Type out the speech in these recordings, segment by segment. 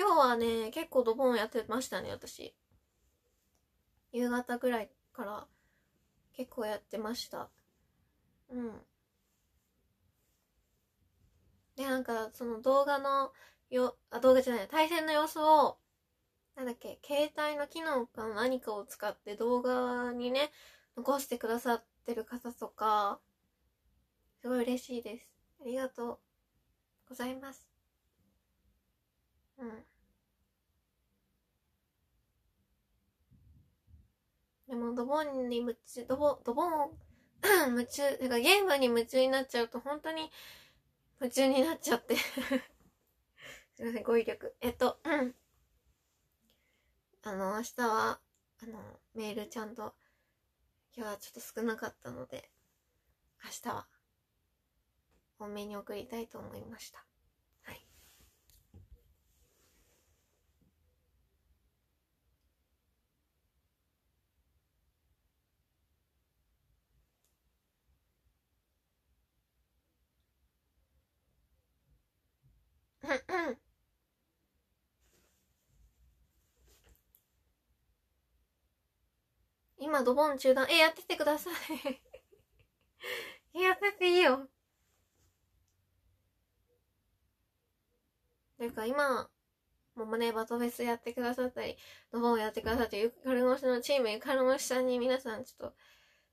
今日はね、結構ドボンやってましたね、私。夕方ぐらいから結構やってました。うん。で、なんか、その動画の、よ、あ、動画じゃない、対戦の様子を、なんだっけ、携帯の機能か何かを使って動画にね、残してくださってる方とか、すごい嬉しいです。ありがとうございます。うん。でもドボンに夢中、ドボ、ドボン 夢中、てかゲームに夢中になっちゃうと本当に夢中になっちゃって すいません、語彙力。えっと、あの、明日は、あの、メールちゃんと、今日はちょっと少なかったので、明日は、本命に送りたいと思いました。今ドボン中断えやっててください やってていいよなんか今ももねバトフェスやってくださったりドボンやってくださってゆかるのしのチームゆかるのしさんに皆さんちょっ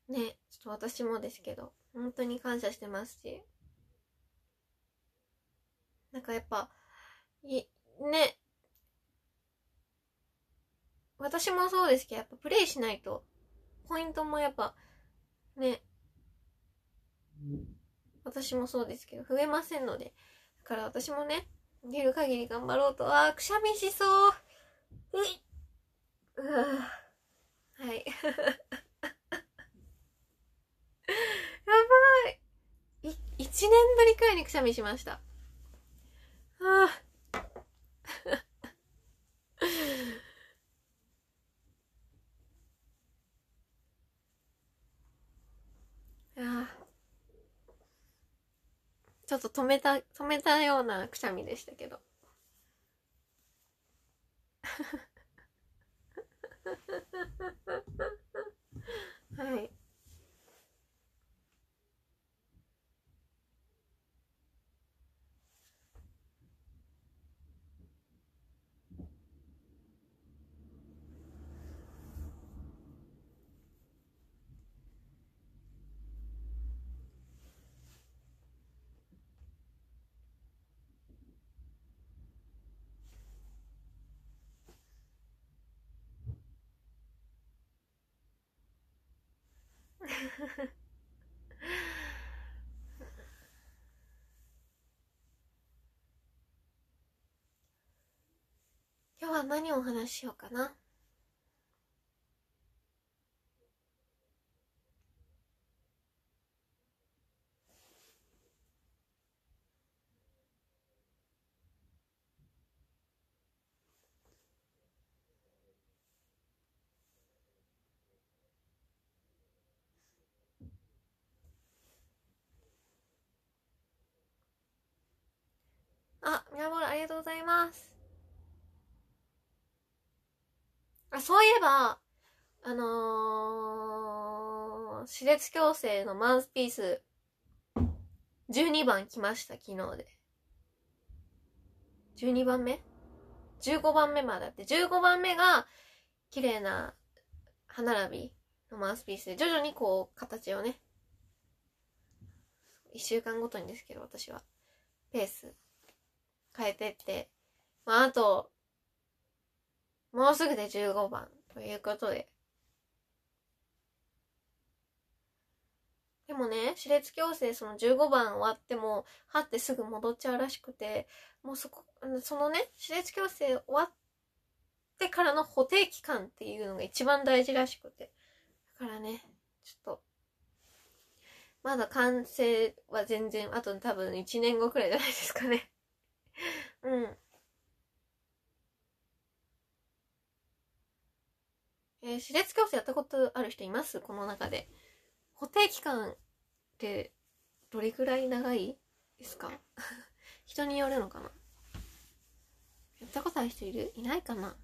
とねちょっと私もですけど本当に感謝してますしなんかやっぱ、い、ね、私もそうですけど、やっぱプレイしないと、ポイントもやっぱ、ね、私もそうですけど、増えませんので、だから私もね、出る限り頑張ろうと、あー、くしゃみしそうういうはい。やばい。い、1年ぶりくらいにくしゃみしました。あ いやちょっと止めた、止めたようなくしゃみでしたけど。はい。今日は何をお話しようかなあ、ミャありがとうございます。あ、そういえば、あのー、私立矯正のマウスピース、12番来ました、昨日で。12番目 ?15 番目まであって、15番目が、綺麗な歯並びのマウスピースで、徐々にこう、形をね、1週間ごとにですけど、私は、ペース変えてって、まあ、あと、もうすぐで15番ということで。でもね、歯列矯正その15番終わっても、はってすぐ戻っちゃうらしくて、もうそこ、そのね、歯列矯正終わってからの補定期間っていうのが一番大事らしくて。だからね、ちょっと、まだ完成は全然、あと多分1年後くらいじゃないですかね。うん。えー、歯列矯正やったことある人いますこの中で。固定期間ってどれくらい長いですか 人によるのかなやったことある人いるいないかな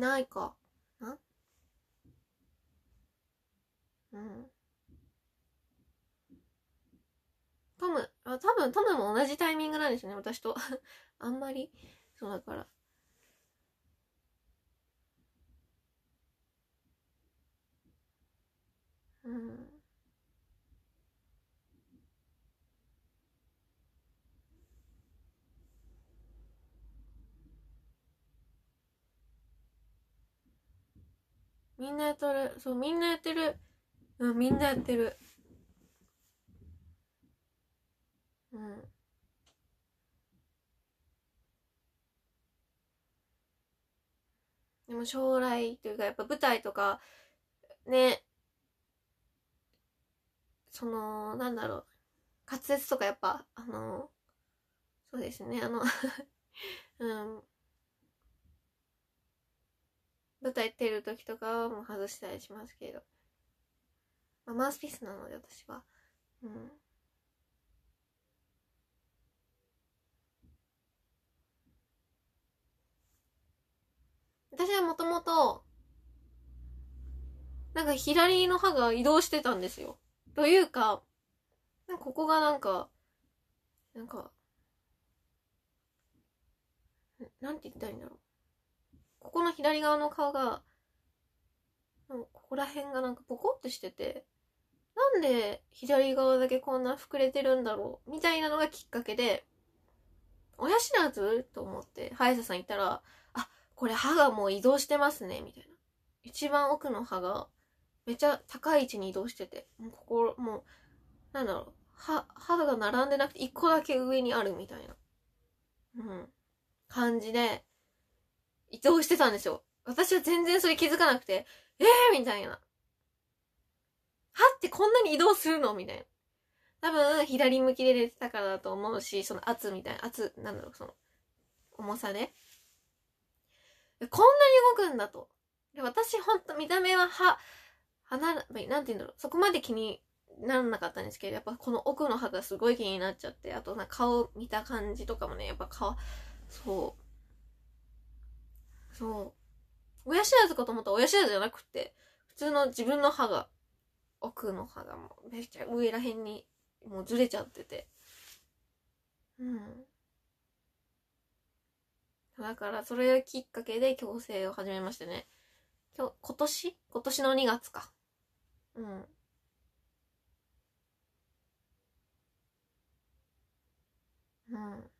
ないか。んうん。トム、あ、多分トムも同じタイミングなんですよね、私と。あんまり。そうだから。うん。みんなやっとる。そう、みんなやってる。うん、みんなやってる。うん。でも将来というかやっぱ舞台とかねそのなんだろう滑舌とかやっぱあのそうですねあの うん舞台てる時とかはもう外したりしますけど、まあ、マウスピースなので私はうん私はもともとなんか左の歯が移動してたんですよというかここがなんかなんかなんて言ったらいいんだろうここの左側の顔が、ここら辺がなんかボコってしてて、なんで左側だけこんな膨れてるんだろうみたいなのがきっかけで、親知らずと思って、歯医者さん行ったら、あ、これ歯がもう移動してますね、みたいな。一番奥の歯が、めちゃ高い位置に移動してて、もうここ、もう、なんだろう、歯、歯が並んでなくて、一個だけ上にあるみたいな、うん、感じで、移動してたんですよ。私は全然それ気づかなくて、ええー、みたいな。はってこんなに移動するのみたいな。多分、左向きで出てたからだと思うし、その圧みたいな、圧、なんだろう、その、重さで、ね。こんなに動くんだと。で私、ほんと、見た目は、は、鼻、なんて言うんだろう、そこまで気にならなかったんですけど、やっぱこの奥の歯がすごい気になっちゃって、あとな顔見た感じとかもね、やっぱ顔、そう、そう。親知らずかと思ったら親知らずじゃなくて、普通の自分の歯が、奥の歯がもう、めっちゃ上らへんに、もうずれちゃってて。うん。だから、それをきっかけで矯正を始めましたね。今日、今年今年の2月か。うん。うん。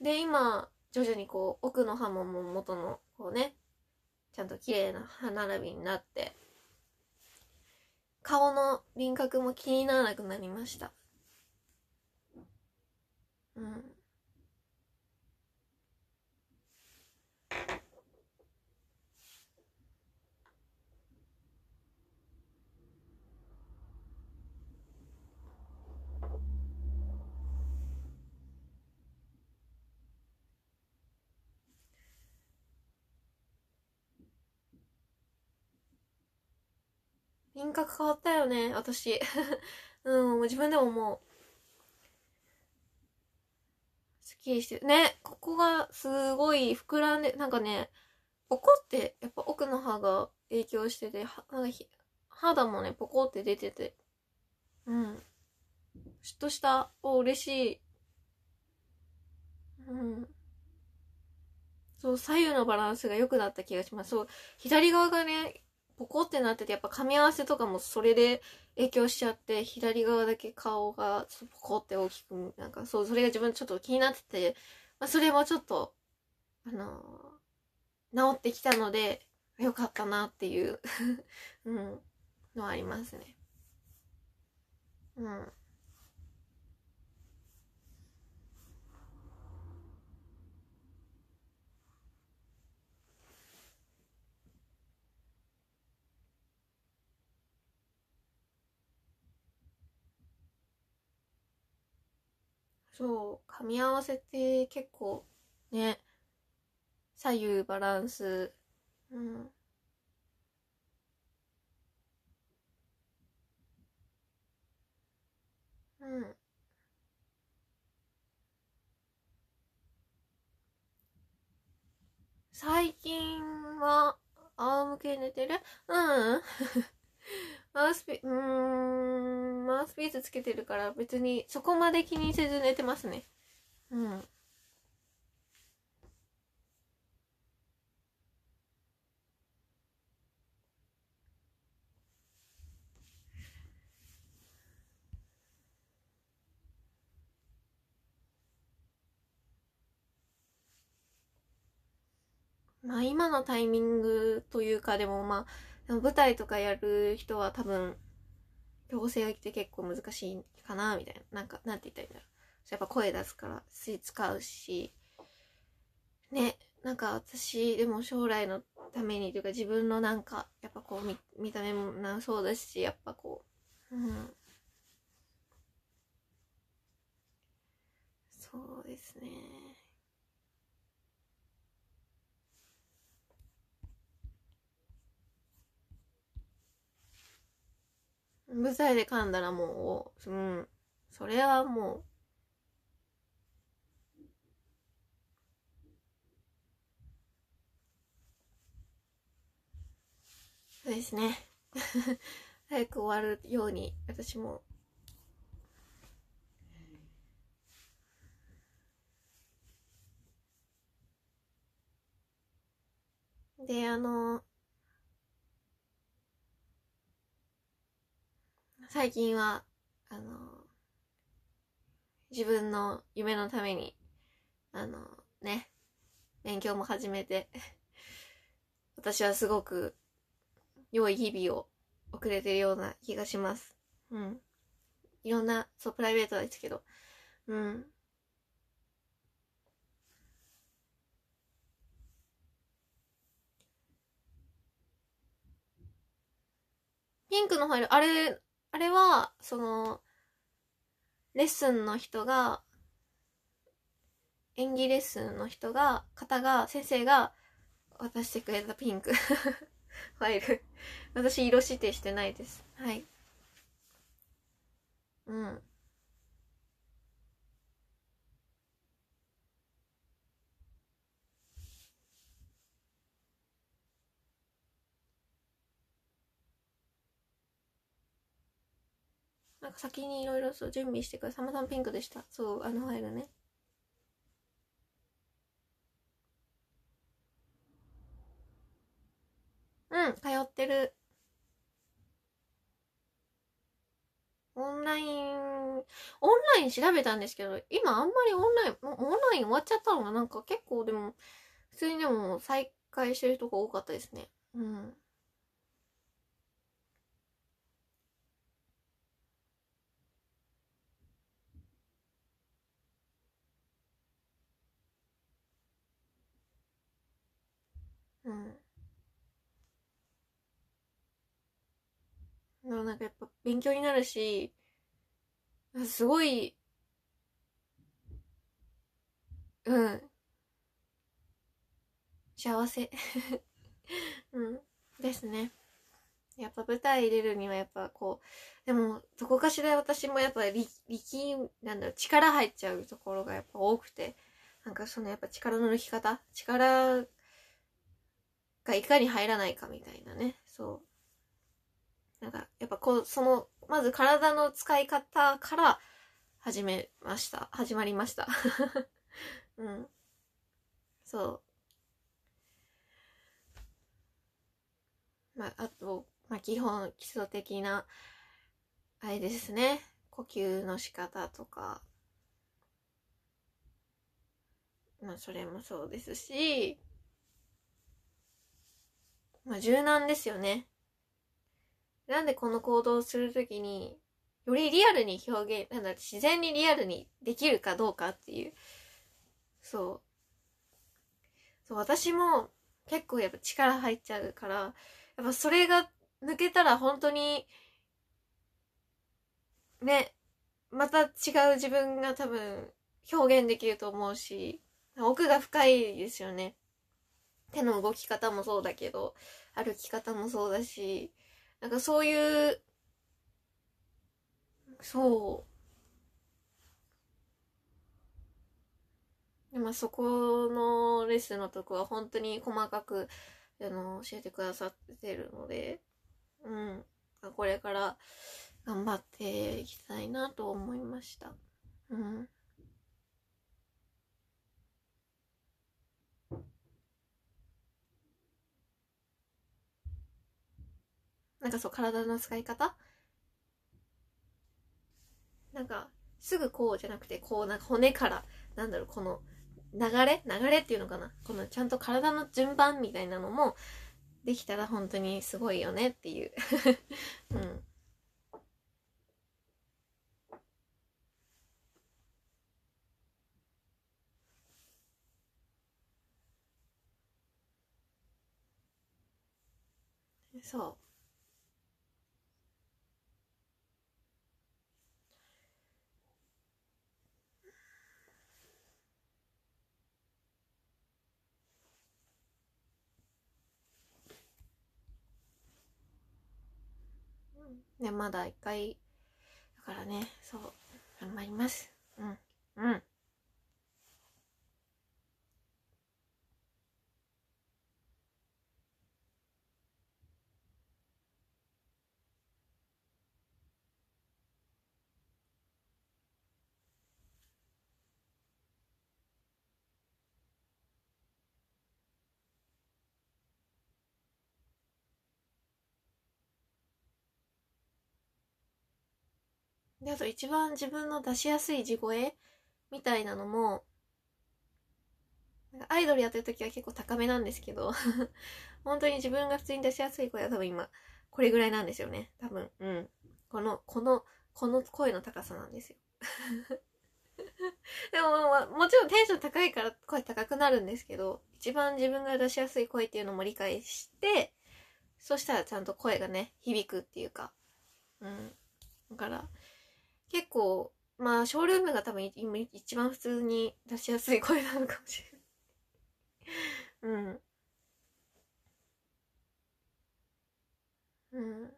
で、今、徐々にこう奥の歯もも元のこうねちゃんと綺麗な歯並びになって顔の輪郭も気にならなくなりましたうん輪郭変わったよね、私。うん、もう自分でも思う。すっきりしてる。ね、ここがすごい膨らんで、なんかね、ポコってやっぱ奥の歯が影響してて、なんか肌もね、ポコって出てて。うん。嫉妬した。お、嬉しい。うん。そう、左右のバランスが良くなった気がします。そう、左側がね、ポコってなっててやっぱ噛み合わせとかもそれで影響しちゃって左側だけ顔がちょっとポコって大きくなんかそうそれが自分ちょっと気になってて、まあ、それもちょっとあのー、治ってきたのでよかったなっていう うん、のはありますね。うんそう、噛み合わせって結構ね、左右バランス、うん。うん。最近は、仰向け寝てるうん。マウスピ、うーん、マウスピースつけてるから別にそこまで気にせず寝てますね。うん。まあ今のタイミングというかでもまあ舞台とかやる人は多分、強制来て結構難しいかな、みたいな。なんか、なんて言ったらいいんだろう。やっぱ声出すから、使うし、ね、なんか私、でも将来のためにというか自分のなんか、やっぱこう見、見た目もなそうだし、やっぱこう、うん。そうですね。舞台で噛んだらもう、うん、それはもう、そうですね。早く終わるように、私も。で、あの、最近は、あの、自分の夢のために、あの、ね、勉強も始めて、私はすごく良い日々を送れてるような気がします。うん。いろんな、そう、プライベートですけど、うん。ピンクのファイル、あれ、あれは、その、レッスンの人が、演技レッスンの人が、方が、先生が渡してくれたピンク ファイル 私、色指定してないです。はい。うん。なんか先にいろいろ準備してくる。さい。さまさんピンクでした。そう、あのファイルね。うん、通ってる。オンライン、オンライン調べたんですけど、今あんまりオンライン、オンライン終わっちゃったのがなんか結構でも、普通にでも再開してる人が多かったですね。うん。うん。でもなんかやっぱ勉強になるし、すごい、うん。幸せ うん。ですね。やっぱ舞台出るにはやっぱこう、でも、どこかしら私もやっぱ力、力、なんだろう、力入っちゃうところがやっぱ多くて、なんかそのやっぱ力の抜き方、力がいかに入らないかみたいなね。そう。なんか、やっぱこう、その、まず体の使い方から始めました。始まりました。うん。そう。まあ、あと、まあ、基本、基礎的な、あれですね。呼吸の仕方とか、まあ、それもそうですし、まあ、柔軟ですよね。なんでこの行動をするときに、よりリアルに表現、なんだ、自然にリアルにできるかどうかっていう。そう。そう、私も結構やっぱ力入っちゃうから、やっぱそれが抜けたら本当に、ね、また違う自分が多分表現できると思うし、奥が深いですよね。手の動き方もそうだけど、歩き方もそうだし、なんかそういう、そう。でもそこのレッスンのとこは本当に細かく、あの、教えてくださってるので、うん。これから頑張っていきたいなと思いました。うん。なんかそう、体の使い方なんか、すぐこうじゃなくて、こう、なんか骨から、なんだろう、この、流れ流れっていうのかなこのちゃんと体の順番みたいなのもできたら本当にすごいよねっていう うん。そうね、まだ一回、だからね、そう、頑張ります。うん、うん。であと一番自分の出しやすい地声みたいなのもアイドルやってる時は結構高めなんですけど 本当に自分が普通に出しやすい声は多分今これぐらいなんですよね多分うんこのこのこの声の高さなんですよ でも、まあ、もちろんテンション高いから声高くなるんですけど、一番自分が出しやすい声っていうのも理解して、そしたらちゃんと声がね、響くっていうか。うん。だから、結構、まあ、ショールームが多分今一番普通に出しやすい声なのかもしれないうん。うん。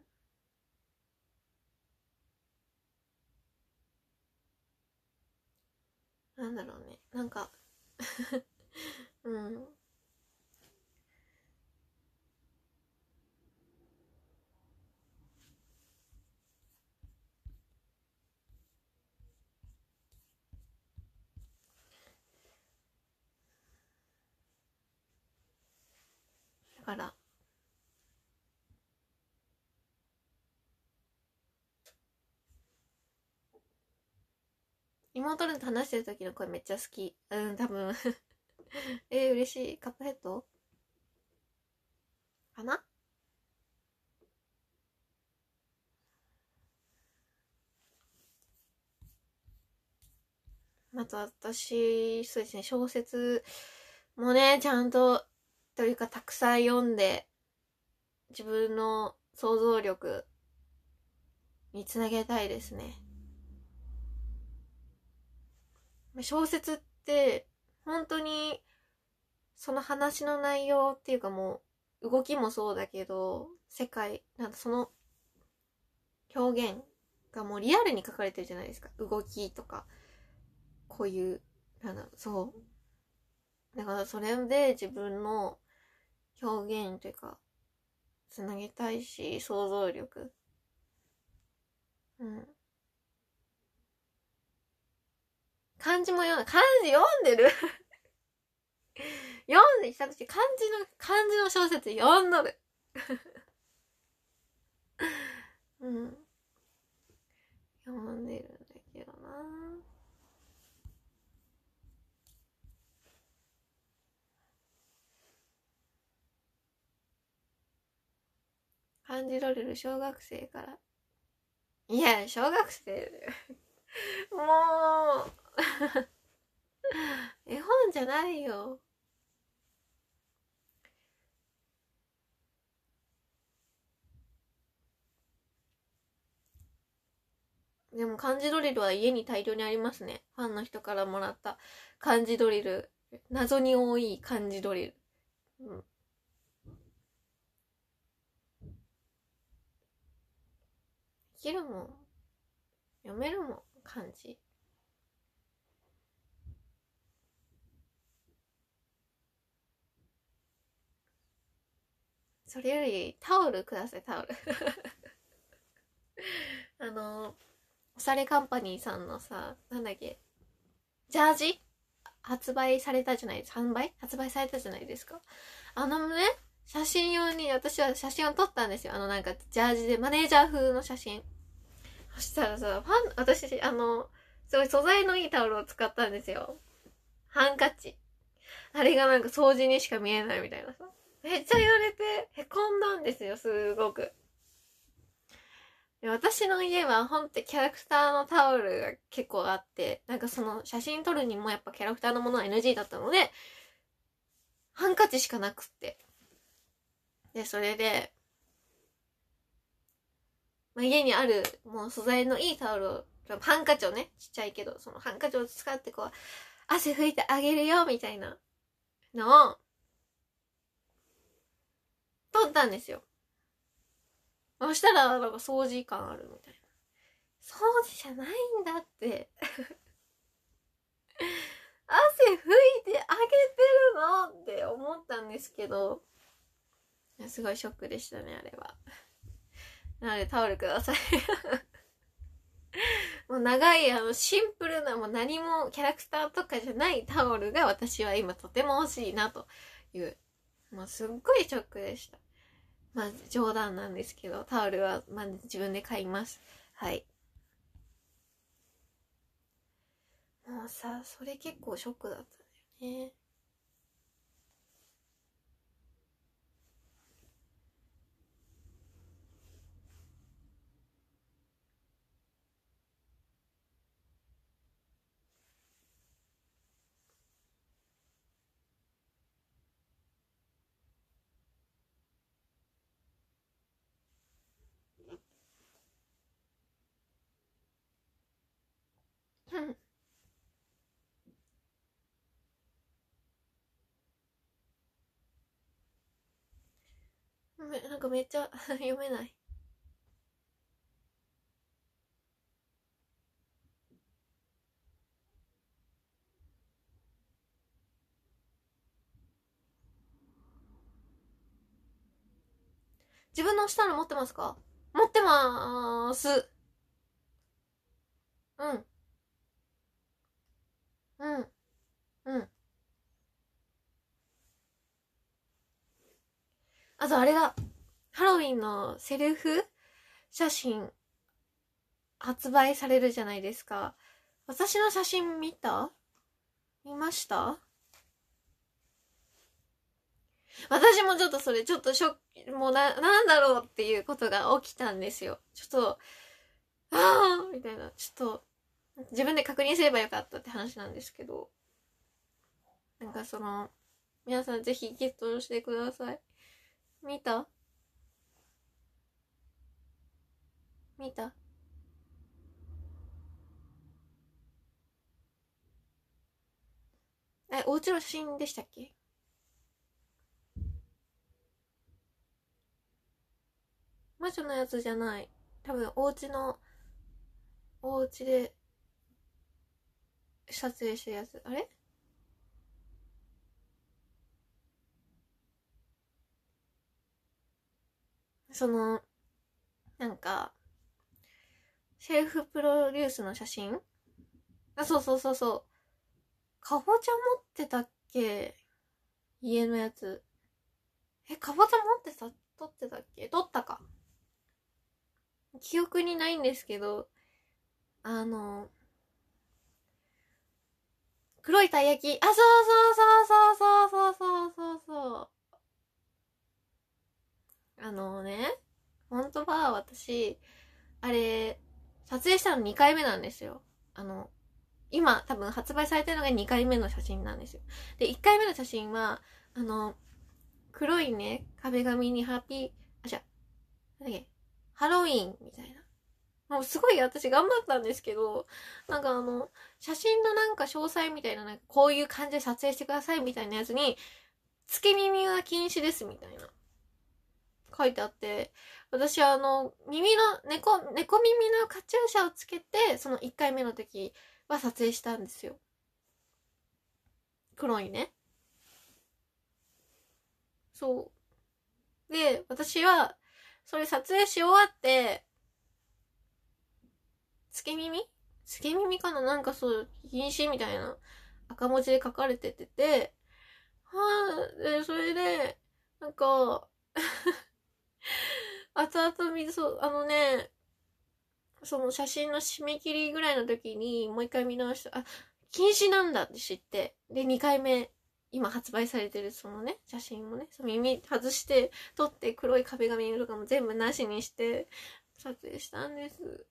なんだろうね。なんか うん。から。妹と話してる時の声めっちゃ好き。うん、多分 えー、嬉しい。カップヘッドかなまた私、そうですね、小説もね、ちゃんとというかたくさん読んで自分の想像力につなげたいですね。小説って本当にその話の内容っていうかもう動きもそうだけど世界なんかその表現がもうリアルに書かれてるじゃないですか動きとかこういうなんだそうだからそれで自分の表現というか、つなげたいし、想像力。うん。漢字も読んで、漢字読んでる 読んできた漢字の、漢字の小説読んどる感じられる小学生から。いや、小学生。もう 絵本じゃないよ。でも漢字ドリルは家に大量にありますね。ファンの人からもらった漢字ドリル。謎に多い漢字ドリル。うんきるもん読めるもん漢字それよりタオルくださいタオル あのおしゃれカンパニーさんのさなんだっけジャージ発売されたじゃないですか販売発売されたじゃないですかあのね写真用に私は写真を撮ったんですよあのなんかジャージでマネージャー風の写真そしたらさ、ファン、私、あの、すごい素材のいいタオルを使ったんですよ。ハンカチ。あれがなんか掃除にしか見えないみたいなさ。めっちゃ言われて、へこんだんですよ、すごく。私の家はほんとキャラクターのタオルが結構あって、なんかその写真撮るにもやっぱキャラクターのものは NG だったので、ハンカチしかなくって。で、それで、まあ、家にあるもう素材のいいタオルを、ハンカチをね、ちっちゃいけど、そのハンカチを使ってこう、汗拭いてあげるよ、みたいなのを、取ったんですよ。そしたら、なんか掃除感あるみたいな。掃除じゃないんだって 汗拭いてあげてるのって思ったんですけど、すごいショックでしたね、あれは。なのでタオルください もう長い、あの、シンプルな、もう何もキャラクターとかじゃないタオルが私は今とても欲しいなという、もうすっごいショックでした。まあ、冗談なんですけど、タオルは、まあ、自分で買います。はい。もうさ、それ結構ショックだったんだよね。めなんかめっちゃ 読めない。自分の下の持ってますか持ってまーす。うん。うん。うん。あとあれだ。ハロウィンのセルフ写真発売されるじゃないですか。私の写真見た見ました私もちょっとそれ、ちょっとショック、もうな、なんだろうっていうことが起きたんですよ。ちょっと、ああみたいな、ちょっと、自分で確認すればよかったって話なんですけど。なんかその、皆さんぜひゲットしてください。見た見たえ、お家の写真でしたっけ魔女のやつじゃない。多分、お家の、お家で、撮影したやつ。あれその、なんか、セルフプロデュースの写真あ、そうそうそうそう。かぼちゃ持ってたっけ家のやつ。え、かぼちゃ持ってた、撮ってたっけ撮ったか。記憶にないんですけど、あの、黒いたい焼き。あ、そうそうそうそうそうそうそうそうそう。あのね、本当は私、あれ、撮影したの2回目なんですよ。あの、今多分発売されてるのが2回目の写真なんですよ。で、1回目の写真は、あの、黒いね、壁紙にハッピー、あ、じゃ、なんだっけ、ハロウィンみたいな。もうすごい私頑張ったんですけど、なんかあの、写真のなんか詳細みたいな、なんかこういう感じで撮影してくださいみたいなやつに、付け耳は禁止ですみたいな。書いてあって、私はあの、耳の、猫、猫耳のカチューシャをつけて、その1回目の時は撮影したんですよ。黒いね。そう。で、私は、それ撮影し終わって、つけ耳つけ耳かななんかそう、禁止みたいな赤文字で書かれててて、はぁ、で、それで、なんか、熱々水、そう、あのね、その写真の締め切りぐらいの時にもう一回見直した、あ、禁止なんだって知って、で、2回目、今発売されてるそのね、写真もね、その耳外して撮って黒い壁紙とかも全部なしにして撮影したんです。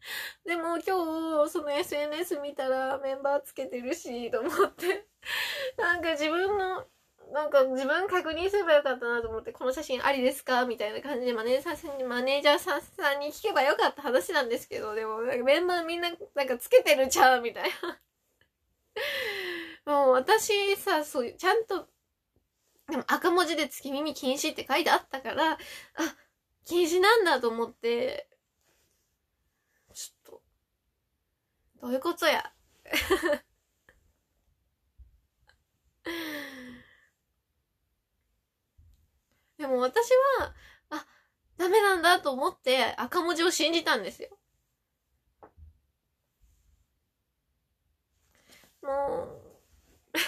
でも今日、その SNS 見たらメンバーつけてるし、と思ってなんか自分のなんか自分確認すればよかったなと思って、この写真ありですかみたいな感じでマネージャーさんに、マネージャーさんに聞けばよかった話なんですけど、でもなんかメンバーみんななんかつけてるちゃうみたいな。もう私さ、そういう、ちゃんと、でも赤文字で月耳禁止って書いてあったから、あ、禁止なんだと思って、ちょっと、どういうことや。でも私は、あ、ダメなんだと思って赤文字を信じたんですよ。もう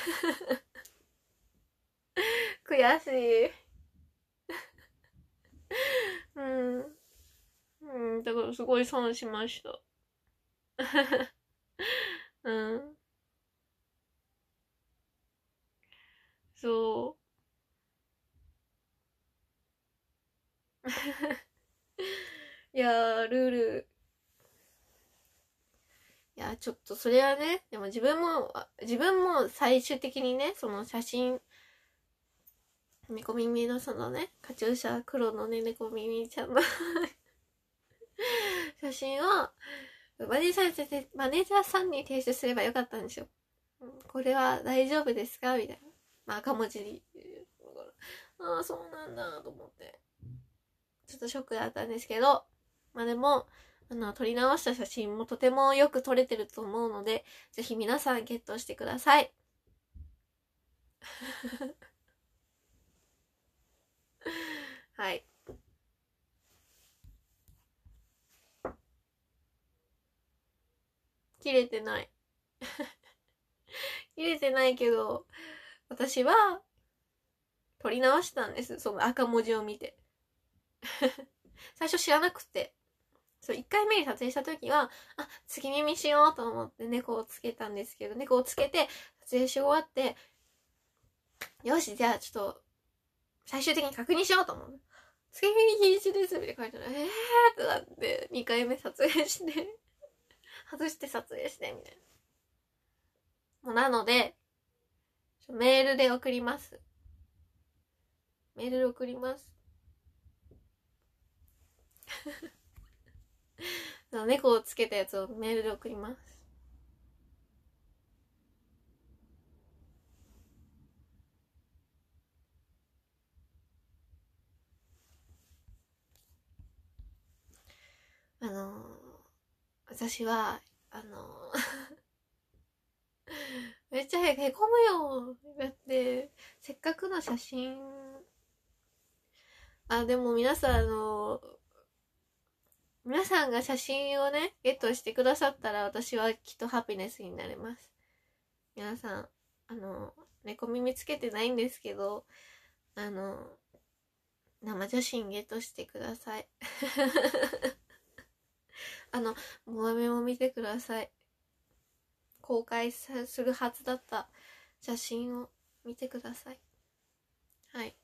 悔しい うん。うん、だからすごい損しました。うん。そう。いやー、ルール。いや、ちょっとそれはね、でも自分も、自分も最終的にね、その写真、猫耳のそのね、カチューシャ黒のね、猫耳ちゃんの 写真を、マネージャーさんマネージャーさんに提出すればよかったんですよ。これは大丈夫ですかみたいな。まあ、赤文字に。ああ、そうなんだ、と思って。ちょっとショックだったんですけど、まあでも、あの、撮り直した写真もとてもよく撮れてると思うので、ぜひ皆さんゲットしてください。はい。切れてない 切れてないけど、私は、撮り直したんです。その赤文字を見て。最初知らなくて。そう、1回目に撮影した時は、あ、つき耳しようと思って猫をつけたんですけど、猫をつけて撮影し終わって、よし、じゃあちょっと、最終的に確認しようと思う。つき耳禁止ですみたいなある。えーってなって、2回目撮影して外して撮影して、みたいな。もうなので、メールで送ります。メールで送ります。猫をつけたやつをメールで送ります。あの私は、あの めっちゃへこむよだって、せっかくの写真、あ、でも皆さん、あの皆さんが写真をね、ゲットしてくださったら私はきっとハピネスになれます。皆さん、あの、猫耳つけてないんですけど、あの、生写真ゲットしてください。あの、アメも見てください。公開するはずだった写真を見てください。はい。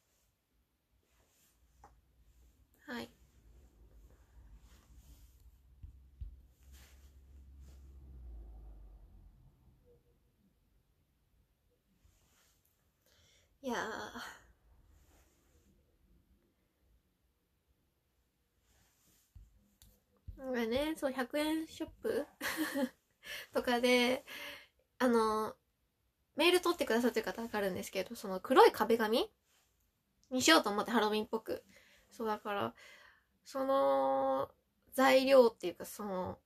はい。いやなんかね、そう、100円ショップ とかで、あの、メール取ってくださってる方わかるんですけど、その黒い壁紙にしようと思ってハロウィンっぽく。そうだから、その材料っていうかその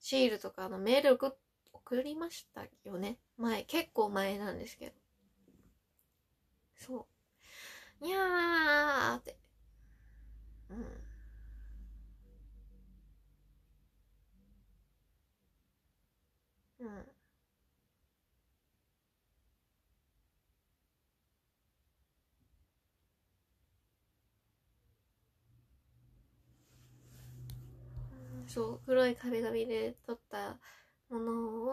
シールとかのメール送りましたよね。前、結構前なんですけど。そう。にゃーって。うん。うん。そう黒い壁紙で撮ったもの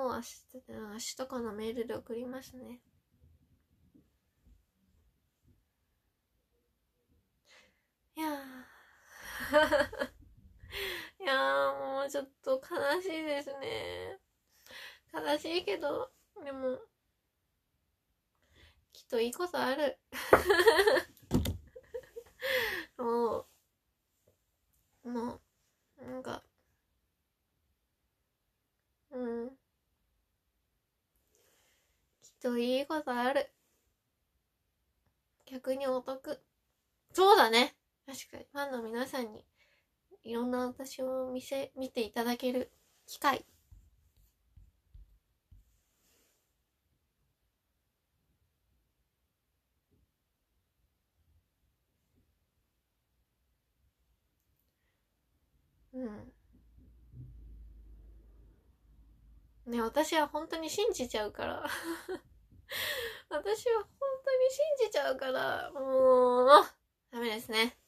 を明日明日かのメールで送りますね。いやー いやもうちょっと悲しいですね。悲しいけど、でも、きっといいことある。もう、もう、なんか、うん。きっといいことある。逆にお得。そうだね。確かにファンの皆さんにいろんな私を見せ見ていただける機会うんね私は本当に信じちゃうから 私は本当に信じちゃうからもうダメですね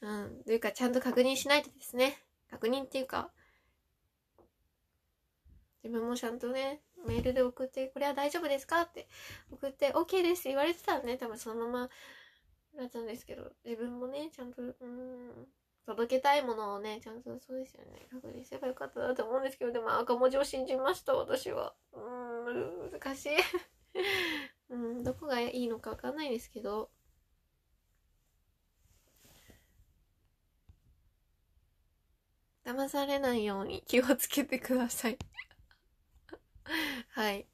うん。というか、ちゃんと確認しないとですね。確認っていうか、自分もちゃんとね、メールで送って、これは大丈夫ですかって送って、OK ですって言われてたらね、多分そのままなっちゃうんですけど、自分もね、ちゃんと、うん、届けたいものをね、ちゃんとそうですよね、確認すればよかったなと思うんですけど、でも赤文字を信じました、私は。うん、難しい うん、どこがいいのかわかんないですけど、騙されないように気をつけてくださいはい。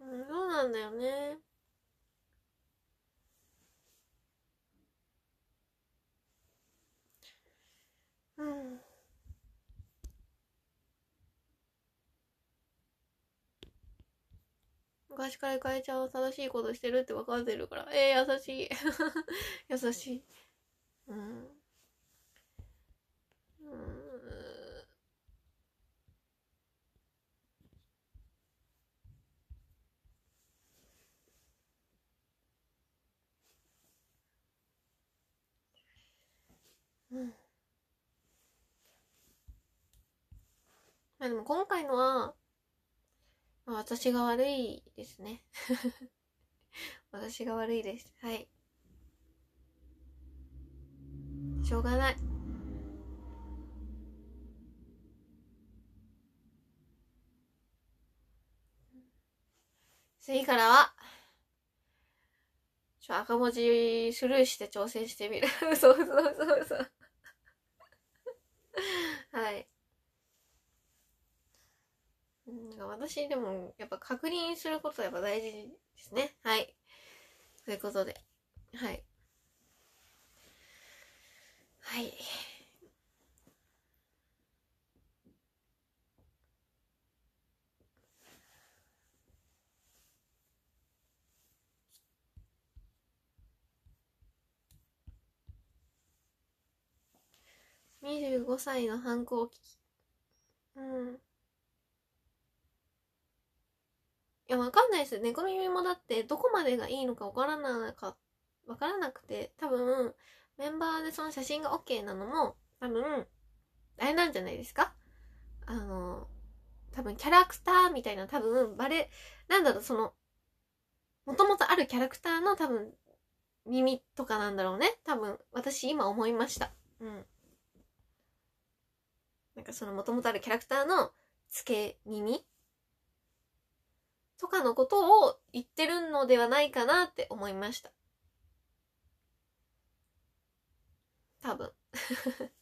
うん、そうなんだよね。うん。昔からゆかりちゃんは正しいことしてるって分かってるから。えー、優しい。優しい。うん。うん。うん。まあでも今回のは、私が悪いですね。私が悪いです。はい。しょうがない。次からは、ちょ、赤文字スルーして挑戦してみる。嘘嘘嘘嘘。か私でも、やっぱ確認することやっぱ大事ですね。はい。ということで、はい。はい。25歳の反抗期。うん。いや、わかんないです。猫耳もだって、どこまでがいいのかわからなか、わからなくて、多分、メンバーでその写真が OK なのも、多分、あれなんじゃないですかあの、多分キャラクターみたいな、多分、バレ、なんだろう、その、もともとあるキャラクターの多分、耳とかなんだろうね。多分、私今思いました。うん。なんかそのもともとあるキャラクターの付け耳とかのことを言ってるのではないかなって思いました。多分。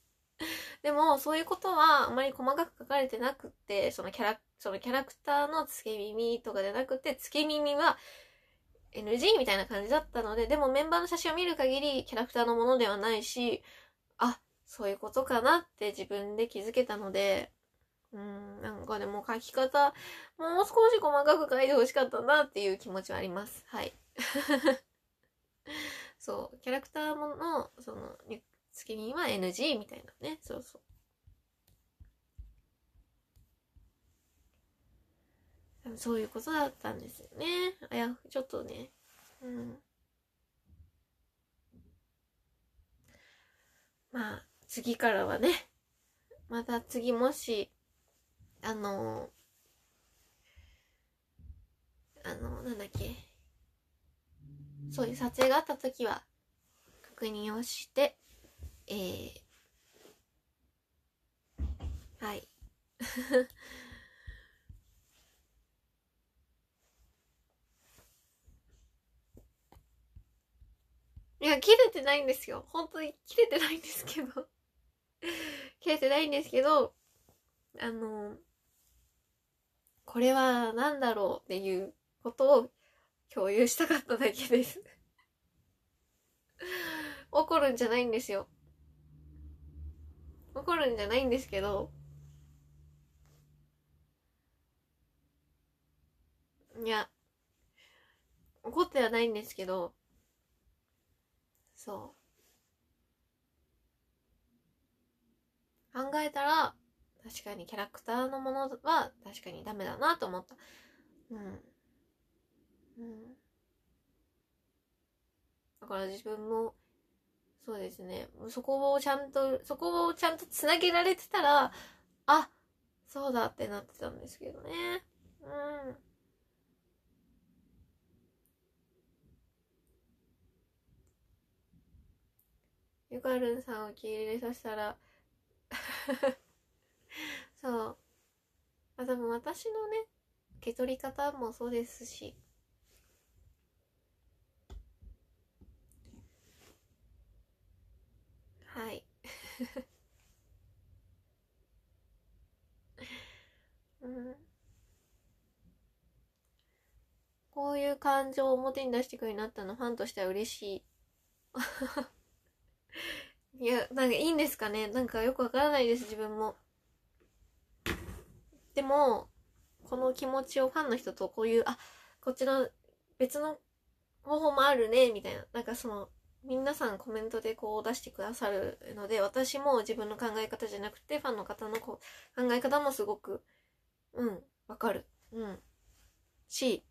でも、そういうことはあまり細かく書かれてなくて、そのキャラ、そのキャラクターの付け耳とかじゃなくて、付け耳は NG みたいな感じだったので、でもメンバーの写真を見る限りキャラクターのものではないし、あ、そういうことかなって自分で気づけたので、うん、なんかでも書き方、もう少し細かく書いてほしかったなっていう気持ちはあります。はい。そう、キャラクターもの、その、月には NG みたいなね。そうそう。そういうことだったんですよね。あや、ちょっとね。うん。まあ、次からはね、また次もし、あのあのなんだっけそういう撮影があった時は確認をして、えー、はい いや、切れてないんですよ。本当に切れてないんですけど切れてないんですけど、あのーこれは何だろうっていうことを共有したかっただけです 怒るんじゃないんですよ。怒るんじゃないんですけど、いや、怒ってはないんですけど、そう。考えたら、確かにキャラクターのものは確かにダメだなと思った。うん。うん。だから自分も、そうですね。そこをちゃんと、そこをちゃんと繋げられてたら、あ、そうだってなってたんですけどね。うん。ゆかるんさんを受け入れさせたらそうあ多分私のね受け取り方もそうですしはい うんこういう感情を表に出してくようになったのファンとしては嬉しい いや、なんかいいんですかねなんかよくわからないです、自分も。でも、この気持ちをファンの人とこういう、あ、こっちの別の方法もあるね、みたいな。なんかその、皆さんコメントでこう出してくださるので、私も自分の考え方じゃなくて、ファンの方のこう考え方もすごく、うん、わかる。うん。し、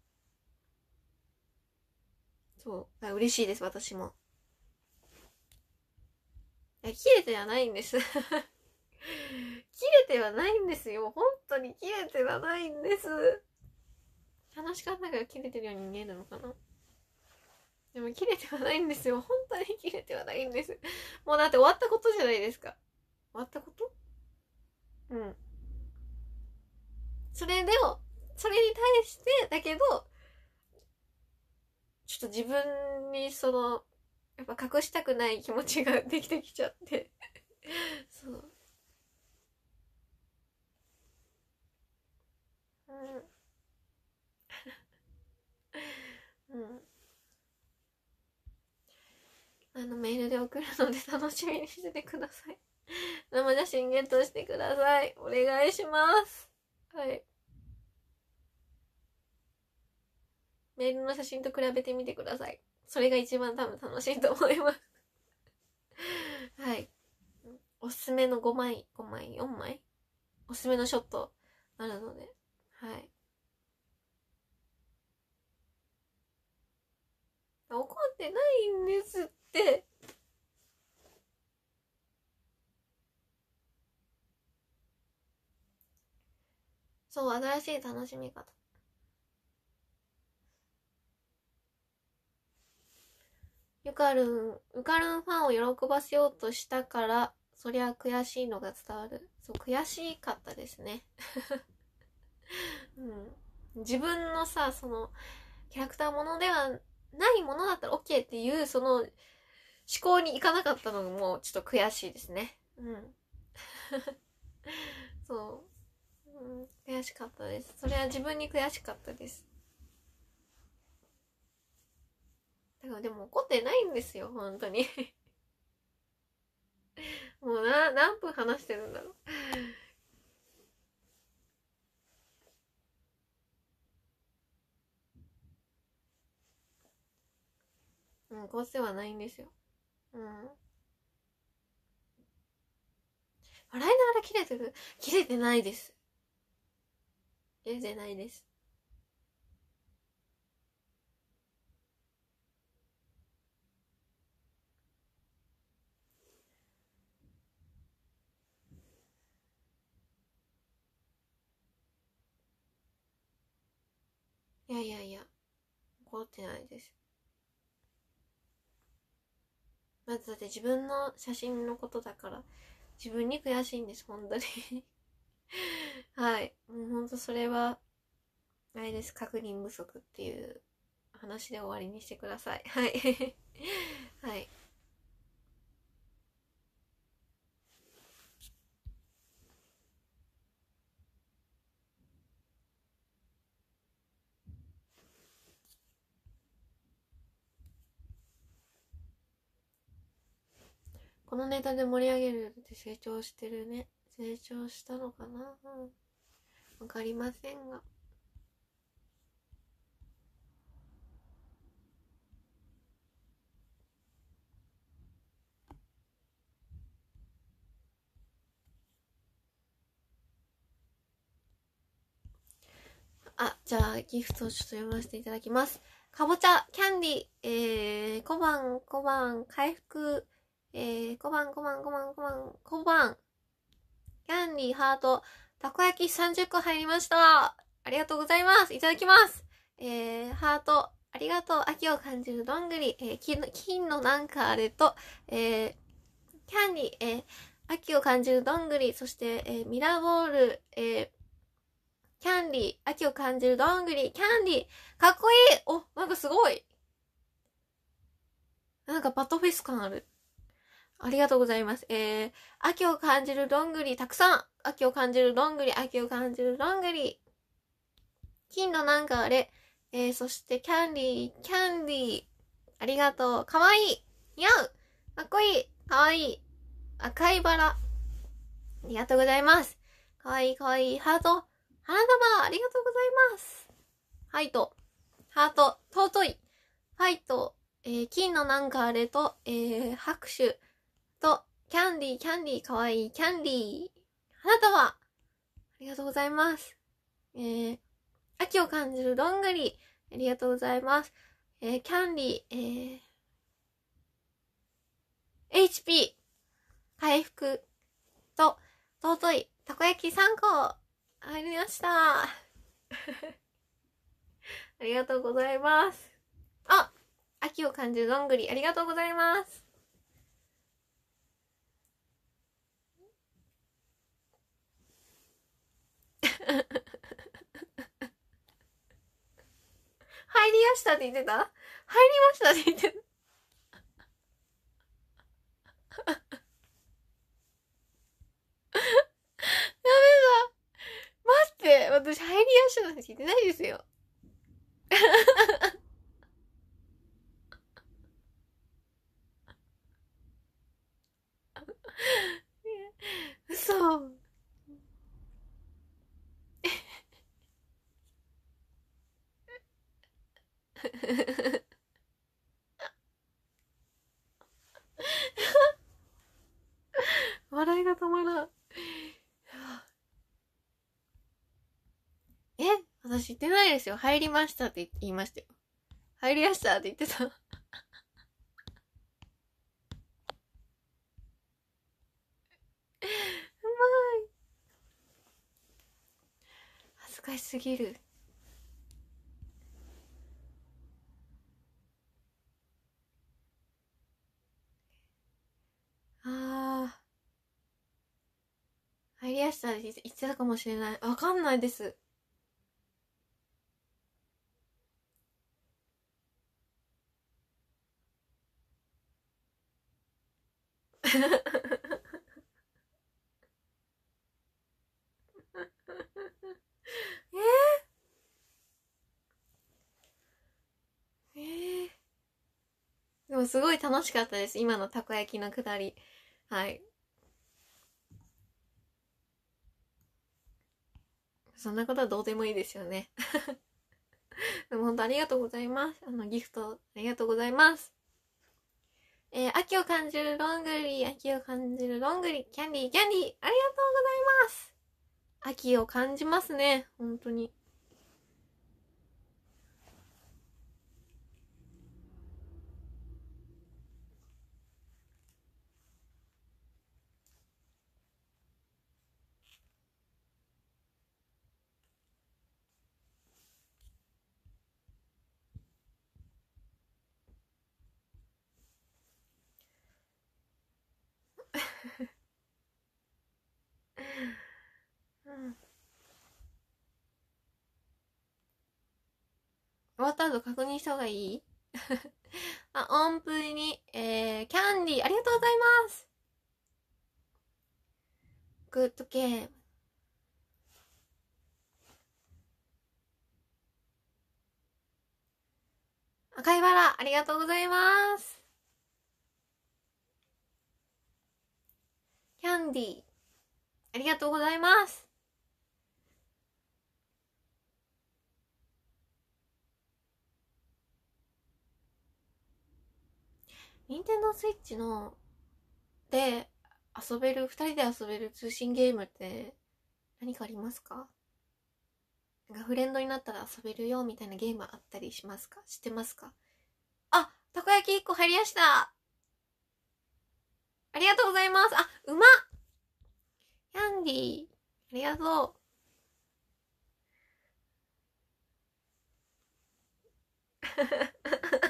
そう、嬉しいです、私も。いや、切れてはないんです。切れてはないんですよ。本当に切れてはないんです。話し方が切れてるように見えるのかなでも切れてはないんですよ。本当に切れてはないんです。もうだって終わったことじゃないですか。終わったことうん。それでも、それに対して、だけど、ちょっと自分にその、やっぱ隠したくない気持ちができてきちゃってあのメールで送るので楽しみにしててください 生写真ゲットしてくださいお願いしますはいメールの写真と比べてみてくださいそれが一番多分楽しいと思います はいおすすめの5枚5枚4枚おすすめのショットあるのではい怒ってないんですっ、そう、新しい楽しみ方。ゆかるん、ゆかるんファンを喜ばせようとしたから、そりゃ悔しいのが伝わる。そう、悔しかったですね。うん、自分のさ、その、キャラクターものではないものだったら OK っていう、その、思考に行かなかったのもちょっと悔しいですね。うん。そう、うん。悔しかったです。それは自分に悔しかったです。だからでも怒ってないんですよ、本当に もうな、何分話してるんだろううん、こうしてはないんですよ。うん。笑いながら切れてる切れてないです。切れてないです。いやいやいや、怒ってないです。まずだって自分の写真のことだから自分に悔しいんです本当に はいもう本当それはあれです確認不足っていう話で終わりにしてくださいはい はいこのネタで盛り上げるって成長してるね。成長したのかなわかりませんが。あ、じゃあ、ギフトをちょっと読ませていただきます。かぼちゃ、キャンディ、えー、小判、小判、回復、えー、5番、5番、5番、5番、5番。キャンディー、ハート、たこ焼き30個入りました。ありがとうございます。いただきます。えー、ハート、ありがとう。秋を感じるどんぐり、えー、金の、金のなんかあれと、えー、キャンディー、えー、秋を感じるどんぐり、そして、えー、ミラーボール、えー、キャンディー、秋を感じるどんぐり、キャンディー、かっこいいお、なんかすごいなんかバトフェス感ある。ありがとうございます。えー、秋を感じるどんぐり、たくさん秋を感じるどんぐり、秋を感じるどんぐり。金のなんかあれ、えー、そしてキャンディー、キャンディー。ありがとう。かわいい似合うかっこいいかわいい赤いバラ。ありがとうございます。かわいいかわいいハート。花束ありがとうございます。ファイト。ハート。尊い。ファイト。えー、金のなんかあれと、えー、拍手。と、キャンディー、キャンディー、かわいい、キャンディー。あなたは、ありがとうございます。えー、秋を感じるどんぐり。ありがとうございます。えー、キャンディー、えー、HP、回復と、尊い、たこ焼き3個、入りました。ありがとうございます。あ秋を感じるどんぐり、ありがとうございます。入りやしたって言ってた入りましたって言ってたダメだ待って私入りやしたなんて聞いてないですよ嘘 笑いが止まらん。え私言ってないですよ。入りましたって言いましたよ。入りましたって言ってた。うまい。恥ずかしすぎる。言ってたかもしれない。わかんないです。えー、えー、でもすごい楽しかったです。今のたこ焼きのくだり。はい。そんなことはどうでもいいですよね。でも本当ありがとうございます。あの、ギフトありがとうございます。えー、秋を感じるロングリー、秋を感じるロングリー、キャンディー、キャンディー、ありがとうございます。秋を感じますね、本当に。終わった後確認した方がいい あ、音符に、えー、キャンディー、ありがとうございますグッドゲーム。赤いバラ、ありがとうございます。キャンディー、ありがとうございます。任天堂スイッチの、で、遊べる、二人で遊べる通信ゲームって何かありますかなんかフレンドになったら遊べるよみたいなゲームあったりしますか知ってますかあ、たこ焼き1個入りやしたありがとうございますあ、うまヤンディありがとう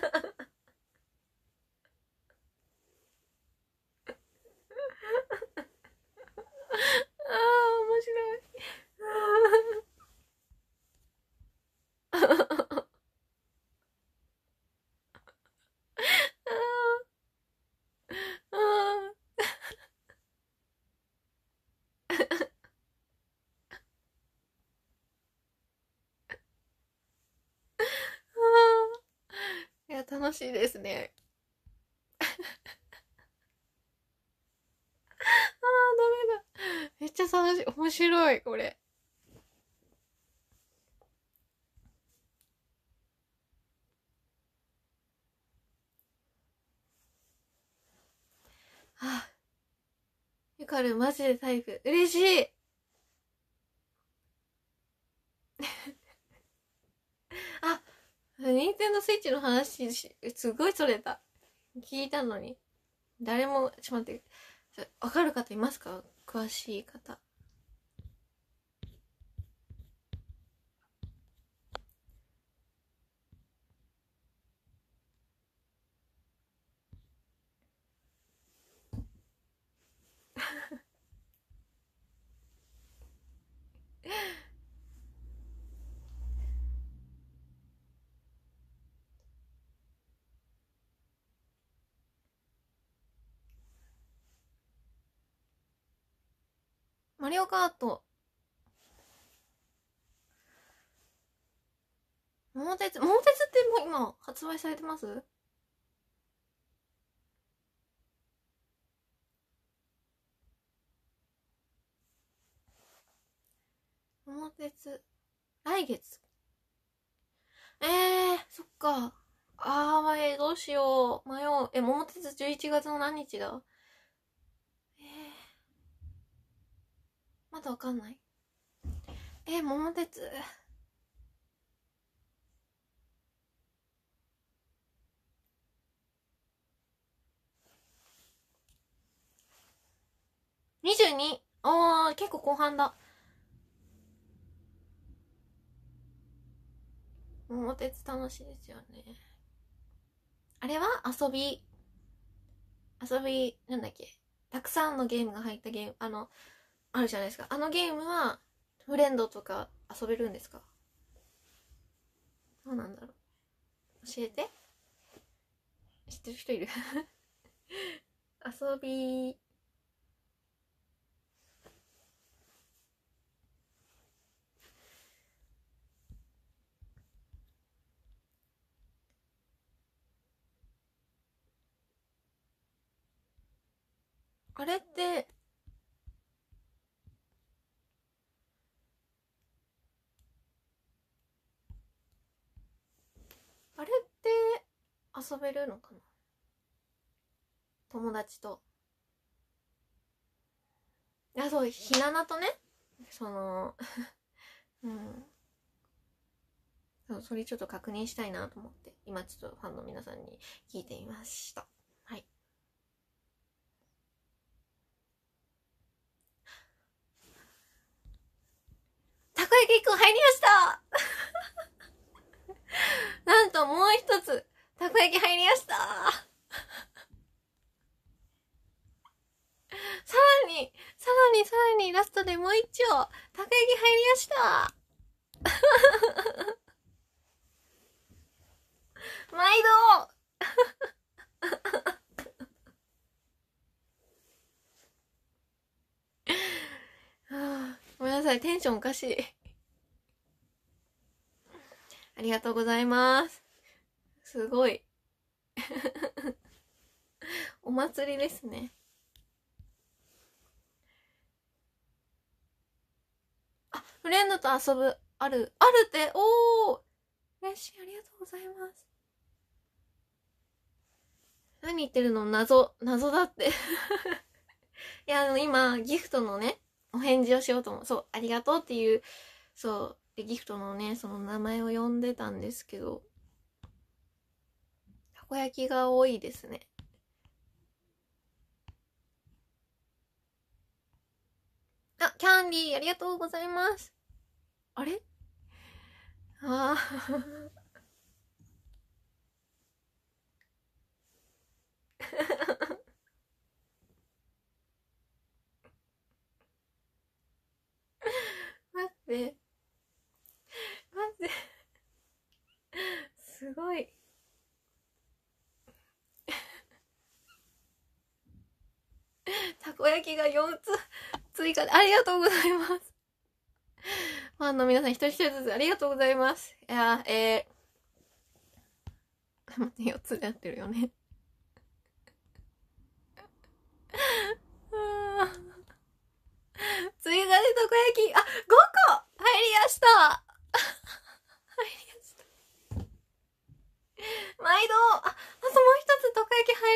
楽しいですねああ、ダメだめっちゃ楽しい面白いこれあゆかるマジでタイプ嬉しい任天堂スイッチの話、すごいそれた。聞いたのに。誰も、ちょっと待って、わかる方いますか詳しい方。リオカート。桃鉄、桃鉄ってもう今発売されてます桃鉄、来月。ええー、そっか。あー、えー、どうしよう。迷う。え、桃鉄11月の何日だまだわかんないえ桃鉄22おー結構後半だ桃鉄楽しいですよねあれは遊び遊びなんだっけたくさんのゲームが入ったゲームあのあるじゃないですかあのゲームはフレンドとか遊べるんですかどうなんだろう教えて知ってる人いる 遊びあれってあれって遊べるのかな友達と。あ、そう、ひななとね、その うん。そう、それちょっと確認したいなと思って、今ちょっとファンの皆さんに聞いてみました。はい。たこ焼き1個入りました なんともう一つ、たこ焼き入りやした さらに、さらにさらにラストでもう一丁、たこ焼き入りやした 毎度ごめんなさい、テンションおかしい。ありがとうございます。すごい。お祭りですね。あ、フレンドと遊ぶ、ある、あるって、おお嬉しい、ありがとうございます。何言ってるの謎、謎だって いや、あの、今、ギフトのね、お返事をしようと思う。そう、ありがとうっていう、そう、でギフトのねその名前を呼んでたんですけどたこ焼きが多いですねあキャンディーありがとうございますあれああ 待ってマジ すごい たこ焼きが4つ追加でありがとうございますファンの皆さん一人一人ずつありがとうございますいやえー、4つでやってるよね 追加でたこ焼きあ5個入りました入りやした。毎度あ、あともう一つ、たこ焼き入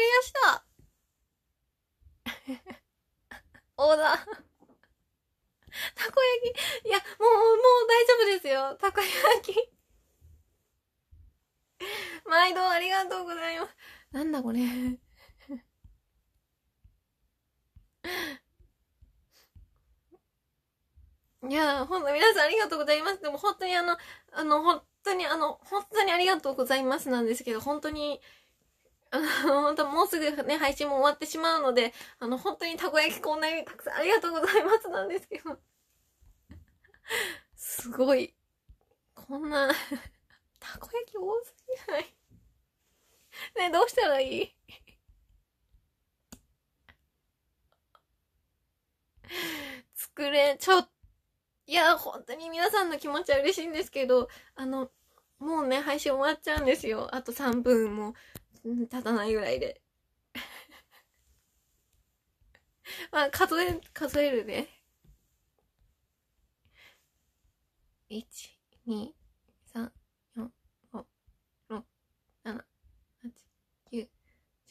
りやした。オーダー。たこ焼き。いや、もう、もう大丈夫ですよ。たこ焼き。毎度ありがとうございます。なんだこれ。がとうございます。でも本当にあの、あの、本当にあの、本当にありがとうございますなんですけど、本当に、あの、本当もうすぐね、配信も終わってしまうので、あの、本当にたこ焼きこんなにたくさんありがとうございますなんですけど、すごい、こんなたこ焼き多すぎないねどうしたらいい作れ、ちょっと。いや、本当に皆さんの気持ちは嬉しいんですけど、あの、もうね、配信終わっちゃうんですよ。あと3分も、経たないぐらいで。まあ、数え、数えるね。1、2、3、4、5、6、7、8、9、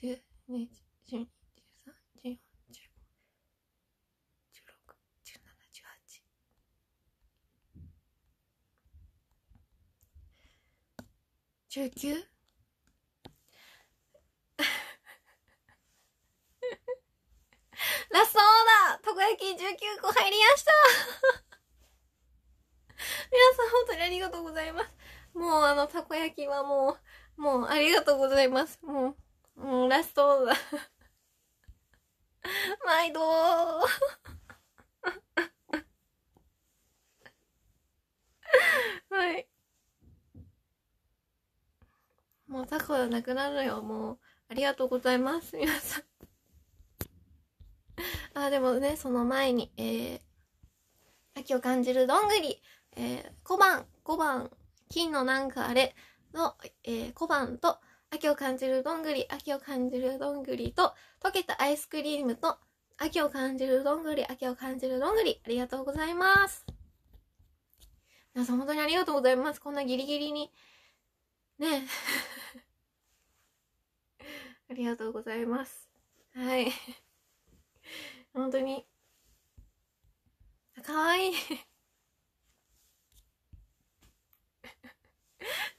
10、11、19? ラストオーダーたこ焼き19個入りました皆さん本当にありがとうございます。もうあの、たこ焼きはもう、もうありがとうございます。もう、もうラストオーダー。毎度がなくなるよ、もう。ありがとうございます、皆さん。あ、でもね、その前に、えー、秋を感じるどんぐり、えー、5番、5番、金のなんかあれの、えー、小判と、秋を感じるどんぐり、秋を感じるどんぐりと、溶けたアイスクリームと、秋を感じるどんぐり、秋を感じるどんぐり、ありがとうございます。皆さん本当にありがとうございます。こんなギリギリに。ねありがとうございます。はい。本当に、かわいい。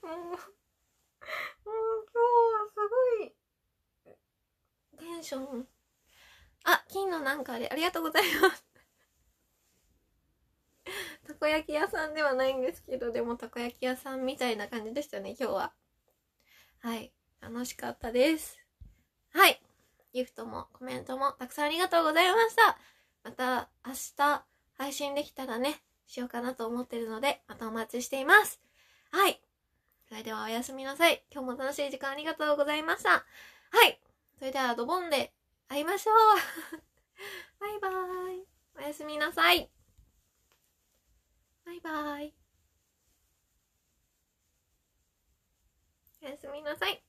もう、もう今日はすごい、テンション。あ、金のなんかあれ、ありがとうございます。たこ焼き屋さんではないんですけど、でもたこ焼き屋さんみたいな感じでしたね、今日は。はい。楽しかったです。はい。ギフトもコメントもたくさんありがとうございました。また明日配信できたらね、しようかなと思ってるので、またお待ちしています。はい。それではおやすみなさい。今日も楽しい時間ありがとうございました。はい。それではドボンで会いましょう。バイバイ。おやすみなさい。バイバイ。おやすみなさい。